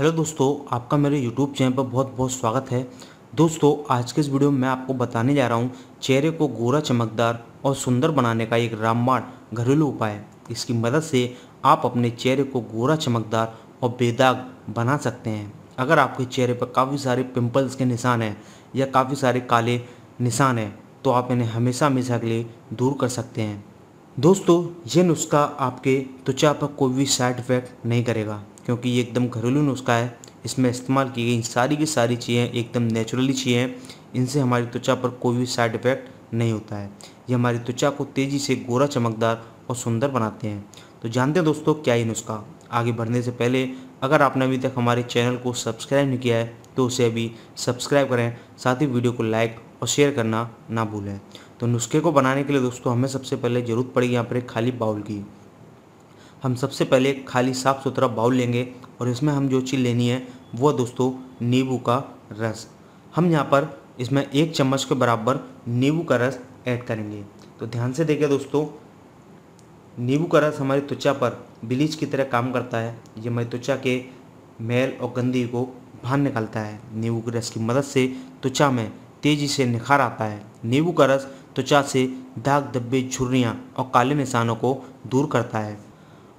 hello दोस्तों आपका मेरे यूट्यूब चैनल पर बहुत बहुत स्वागत है दोस्तों आज के इस वीडियो में मैं आपको बताने जा रहा हूँ चेहरे को गोरा चमकदार और सुंदर बनाने का एक रामबाण घरेलू उपाय है इसकी मदद से आप अपने चेहरे को गोरा चमकदार और बेदाग बना सकते हैं अगर आपके चेहरे पर काफ़ी सारे पिम्पल्स के निशान हैं या काफ़ी सारे काले निशान हैं तो आप इन्हें हमेशा हमेशा के लिए दूर कर सकते हैं दोस्तों ये नुस्खा आपके त्वचा पर कोई भी साइड इफेक्ट नहीं करेगा क्योंकि ये एकदम घरेलू नुस्खा है इसमें इस्तेमाल की गई सारी की सारी चीज़ें एकदम नेचुरली चीज़ें इनसे हमारी त्वचा पर कोई भी साइड इफ़ेक्ट नहीं होता है ये हमारी त्वचा को तेज़ी से गोरा चमकदार और सुंदर बनाते हैं तो जानते हैं दोस्तों क्या ये नुस्खा आगे बढ़ने से पहले अगर आपने अभी तक हमारे चैनल को सब्सक्राइब नहीं किया है तो उसे अभी सब्सक्राइब करें साथ ही वीडियो को लाइक और शेयर करना ना भूलें तो नुस्खे को बनाने के लिए दोस्तों हमें सबसे पहले ज़रूरत पड़ेगी यहाँ पर एक खाली बाउल की हम सबसे पहले खाली साफ़ सुथरा बाउल लेंगे और इसमें हम जो चीज़ लेनी है वो दोस्तों नींबू का रस हम यहाँ पर इसमें एक चम्मच के बराबर नींबू का रस ऐड करेंगे तो ध्यान से देखें दोस्तों नींबू का रस हमारी त्वचा पर ब्लीच की तरह काम करता है ये हमारी त्वचा के मैल और गंदगी को बाहर निकालता है नींबू के रस की मदद से त्वचा में तेज़ी से निखार आता है नींबू का रस त्वचा से दाग धब्बे झुर्रियाँ और काले निशानों को दूर करता है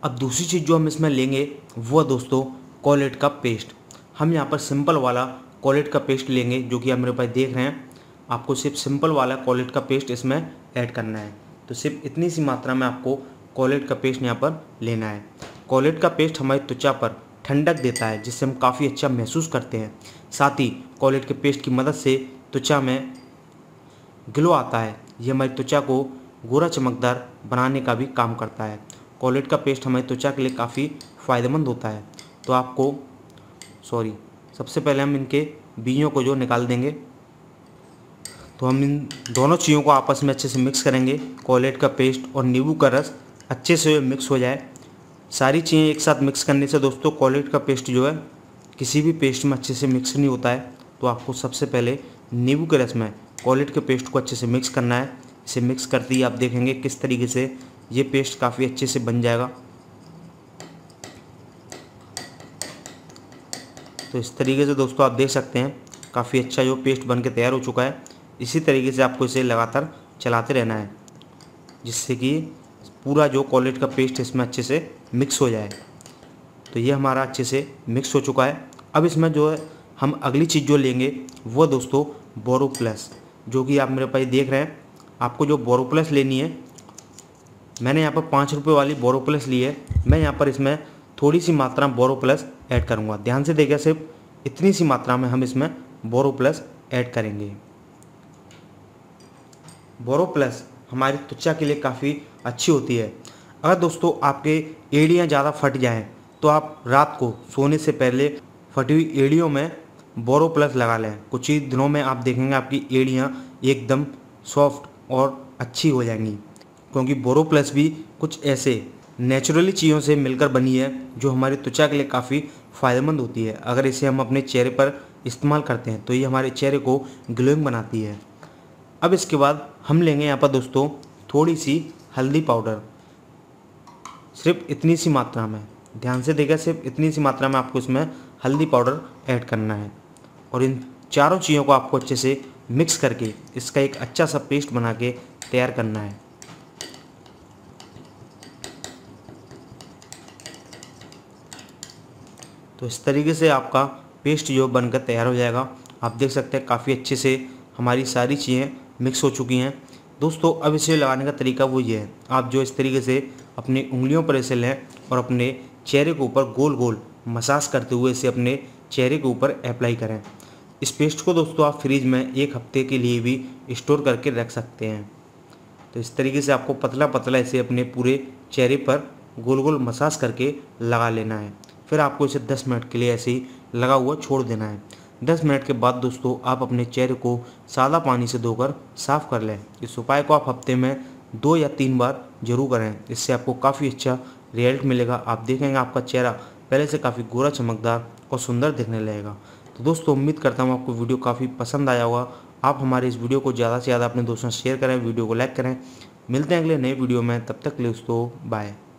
अब दूसरी चीज़ जो हम इसमें लेंगे वह दोस्तों कॉलेट का पेस्ट हम यहाँ पर सिंपल वाला कॉलेट का पेस्ट लेंगे जो कि आप मेरे पास देख रहे हैं आपको सिर्फ सिंपल वाला कॉलेट का पेस्ट इसमें ऐड करना है तो सिर्फ इतनी सी मात्रा में आपको कॉलेट का पेस्ट यहाँ पर लेना है कॉलेट का पेस्ट हमारी त्वचा पर ठंडक देता है जिससे हम काफ़ी अच्छा महसूस करते हैं साथ ही कॉलेट के पेस्ट की मदद से त्वचा में ग्लो आता है ये हमारी त्वचा को गोरा चमकदार बनाने का भी काम करता है कॉलेट का पेस्ट हमारी त्वचा के लिए काफ़ी फ़ायदेमंद होता है तो आपको सॉरी सबसे पहले हम इनके बीजों को जो निकाल देंगे तो हम इन दोनों चीज़ों को आपस में अच्छे से मिक्स करेंगे कॉलेट का पेस्ट और नींबू का रस अच्छे से मिक्स हो जाए सारी चीज़ें एक साथ मिक्स करने से दोस्तों कॉलेट का पेस्ट जो है किसी भी पेस्ट में अच्छे से मिक्स नहीं होता है तो आपको सबसे पहले नींबू के रस में कॉलेट के पेस्ट को अच्छे से मिक्स करना है इसे मिक्स करते ही आप देखेंगे किस तरीके से ये पेस्ट काफ़ी अच्छे से बन जाएगा तो इस तरीके से दोस्तों आप देख सकते हैं काफ़ी अच्छा जो पेस्ट बन के तैयार हो चुका है इसी तरीके से आपको इसे लगातार चलाते रहना है जिससे कि पूरा जो कॉलेट का पेस्ट इसमें अच्छे से मिक्स हो जाए तो ये हमारा अच्छे से मिक्स हो चुका है अब इसमें जो है हम अगली चीज़ जो लेंगे वो दोस्तों बोरो प्लस जो कि आप मेरे पास देख रहे हैं आपको जो बोरो प्लस लेनी है मैंने यहाँ पर पाँच रुपये वाली बोरो प्लस ली है मैं यहाँ पर इसमें थोड़ी सी मात्रा में बोरो प्लस ऐड करूँगा ध्यान से देखिए सिर्फ इतनी सी मात्रा में हम इसमें बोरो प्लस ऐड करेंगे बोरो प्लस हमारी त्वचा के लिए काफ़ी अच्छी होती है अगर दोस्तों आपके एड़ियाँ ज़्यादा फट जाएँ तो आप रात को सोने से पहले फटी हुई एड़ियों में बोरो प्लस लगा लें कुछ ही दिनों में आप देखेंगे आपकी एड़ियाँ एकदम सॉफ्ट और अच्छी हो जाएंगी क्योंकि बोरोप्लस भी कुछ ऐसे नेचुरली चीज़ों से मिलकर बनी है जो हमारी त्वचा के लिए काफ़ी फ़ायदेमंद होती है अगर इसे हम अपने चेहरे पर इस्तेमाल करते हैं तो ये हमारे चेहरे को ग्लोइंग बनाती है अब इसके बाद हम लेंगे यहाँ पर दोस्तों थोड़ी सी हल्दी पाउडर सिर्फ इतनी सी मात्रा में ध्यान से देखें सिर्फ इतनी सी मात्रा में आपको इसमें हल्दी पाउडर ऐड करना है और इन चारों चीज़ों को आपको अच्छे से मिक्स करके इसका एक अच्छा सा पेस्ट बना के तैयार करना है तो इस तरीके से आपका पेस्ट जो बनकर तैयार हो जाएगा आप देख सकते हैं काफ़ी अच्छे से हमारी सारी चीज़ें मिक्स हो चुकी हैं दोस्तों अब इसे लगाने का तरीका वो ये है आप जो इस तरीके से अपनी उंगलियों पर इसे लें और अपने चेहरे के ऊपर गोल गोल मसाज करते हुए इसे अपने चेहरे के ऊपर अप्लाई करें इस पेस्ट को दोस्तों आप फ्रिज में एक हफ्ते के लिए भी स्टोर करके रख सकते हैं तो इस तरीके से आपको पतला पतला इसे अपने पूरे चेहरे पर गोल गोल मसाज करके लगा लेना है फिर आपको इसे 10 मिनट के लिए ऐसे ही लगा हुआ छोड़ देना है 10 मिनट के बाद दोस्तों आप अपने चेहरे को सादा पानी से धोकर साफ कर लें इस उपाय को आप हफ्ते में दो या तीन बार जरूर करें इससे आपको काफ़ी अच्छा रिजल्ट मिलेगा आप देखेंगे आपका चेहरा पहले से काफ़ी गोरा चमकदार और सुंदर दिखने लगेगा तो दोस्तों उम्मीद करता हूँ आपको वीडियो काफ़ी पसंद आया होगा आप हमारे इस वीडियो को ज़्यादा से ज़्यादा अपने दोस्तों शेयर करें वीडियो को लाइक करें मिलते हैं अगले नए वीडियो में तब तक ले दोस्तों बाय